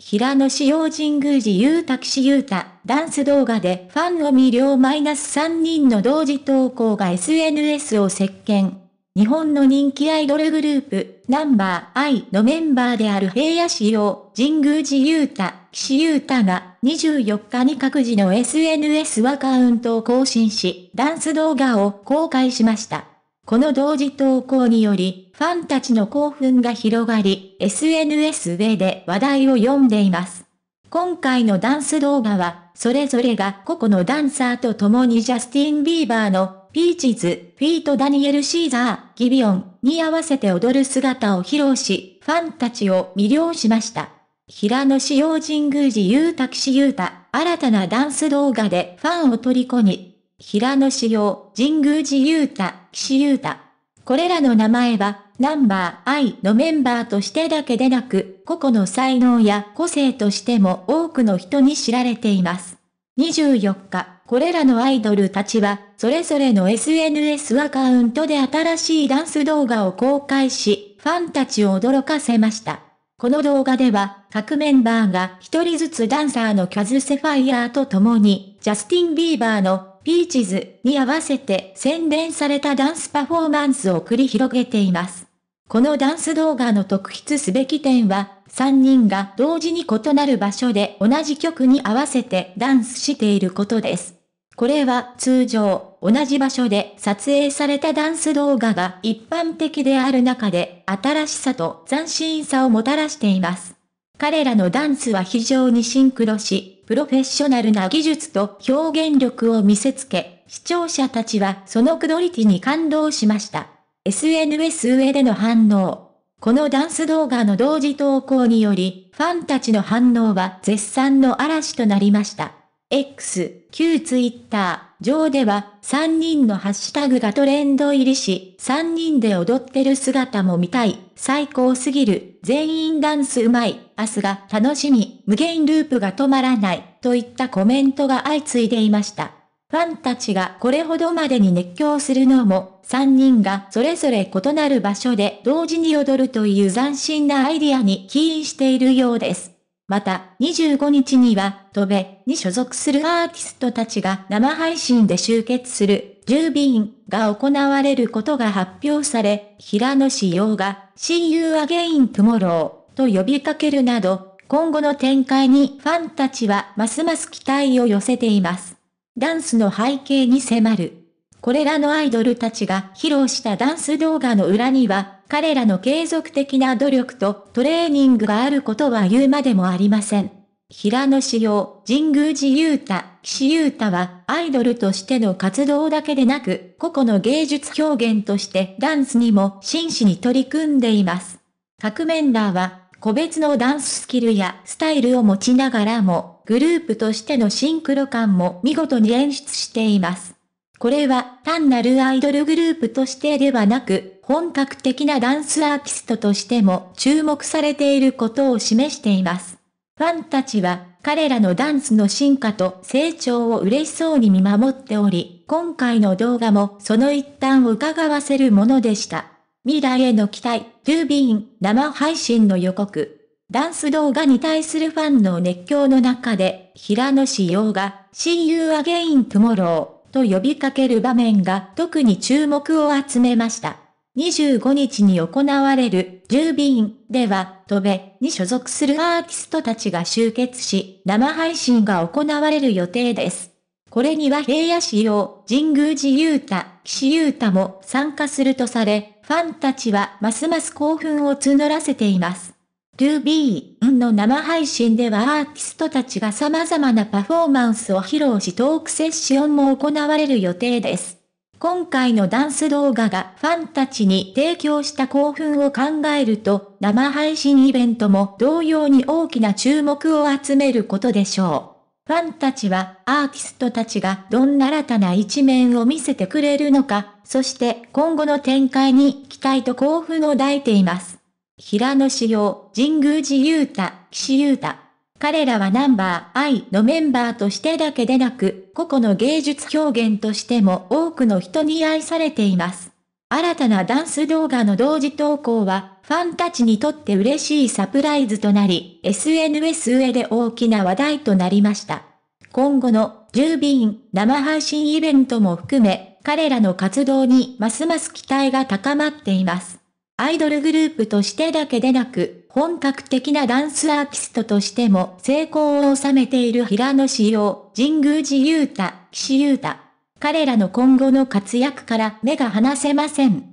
平野紫耀神宮寺ゆうたしゆうた、ダンス動画でファンを魅了マイナス3人の同時投稿が SNS を席巻。日本の人気アイドルグループ、ナンバーイのメンバーである平野紫耀、神宮寺ゆうた、岸ゆうたが24日に各自の SNS アカウントを更新し、ダンス動画を公開しました。この同時投稿により、ファンたちの興奮が広がり、SNS 上で話題を読んでいます。今回のダンス動画は、それぞれが個々のダンサーと共にジャスティン・ビーバーの、ピーチズ、フィート・ダニエル・シーザー、ギビオンに合わせて踊る姿を披露し、ファンたちを魅了しました。平野紫耀神宮寺ゆうたしゆうた、新たなダンス動画でファンを虜に、平野紫耀、神宮寺勇太、岸優太。これらの名前は、ナンバー I のメンバーとしてだけでなく、個々の才能や個性としても多くの人に知られています。24日、これらのアイドルたちは、それぞれの SNS アカウントで新しいダンス動画を公開し、ファンたちを驚かせました。この動画では、各メンバーが一人ずつダンサーのキャズ・セファイアーと共に、ジャスティン・ビーバーのピーチズに合わせて洗練されたダンスパフォーマンスを繰り広げています。このダンス動画の特筆すべき点は、3人が同時に異なる場所で同じ曲に合わせてダンスしていることです。これは通常、同じ場所で撮影されたダンス動画が一般的である中で、新しさと斬新さをもたらしています。彼らのダンスは非常にシンクロし、プロフェッショナルな技術と表現力を見せつけ、視聴者たちはそのクオリティに感動しました。SNS 上での反応。このダンス動画の同時投稿により、ファンたちの反応は絶賛の嵐となりました。X、旧 Twitter、上では3人のハッシュタグがトレンド入りし、3人で踊ってる姿も見たい、最高すぎる、全員ダンスうまい、明日が楽しみ、無限ループが止まらない、といったコメントが相次いでいました。ファンたちがこれほどまでに熱狂するのも、3人がそれぞれ異なる場所で同時に踊るという斬新なアイディアに起因しているようです。また、25日には、ドベに所属するアーティストたちが生配信で集結する、10ビーンが行われることが発表され、平野志陽が、親友 e ゲイ u again tomorrow と呼びかけるなど、今後の展開にファンたちはますます期待を寄せています。ダンスの背景に迫る。これらのアイドルたちが披露したダンス動画の裏には、彼らの継続的な努力とトレーニングがあることは言うまでもありません。平野志陽、神宮寺勇太、岸優太は、アイドルとしての活動だけでなく、個々の芸術表現としてダンスにも真摯に取り組んでいます。各メンバーは、個別のダンススキルやスタイルを持ちながらも、グループとしてのシンクロ感も見事に演出しています。これは単なるアイドルグループとしてではなく、本格的なダンスアーティストとしても注目されていることを示しています。ファンたちは彼らのダンスの進化と成長を嬉しそうに見守っており、今回の動画もその一端を伺わせるものでした。未来への期待、トゥービーン、生配信の予告。ダンス動画に対するファンの熱狂の中で、平野紫耀が、See you again tomorrow。と呼びかける場面が特に注目を集めました。25日に行われる、10便では、戸部に所属するアーティストたちが集結し、生配信が行われる予定です。これには平野市用、神宮寺雄太、岸雄太も参加するとされ、ファンたちはますます興奮を募らせています。ービ b ンの生配信ではアーティストたちが様々なパフォーマンスを披露しトークセッションも行われる予定です。今回のダンス動画がファンたちに提供した興奮を考えると、生配信イベントも同様に大きな注目を集めることでしょう。ファンたちはアーティストたちがどんな新たな一面を見せてくれるのか、そして今後の展開に期待と興奮を抱いています。平野紫耀、神宮寺勇太、岸優太。彼らはナンバー I のメンバーとしてだけでなく、個々の芸術表現としても多くの人に愛されています。新たなダンス動画の同時投稿は、ファンたちにとって嬉しいサプライズとなり、SNS 上で大きな話題となりました。今後の、ジュービーン生配信イベントも含め、彼らの活動にますます期待が高まっています。アイドルグループとしてだけでなく、本格的なダンスアーティストとしても成功を収めている平野志陽、神宮寺勇太、岸優太。彼らの今後の活躍から目が離せません。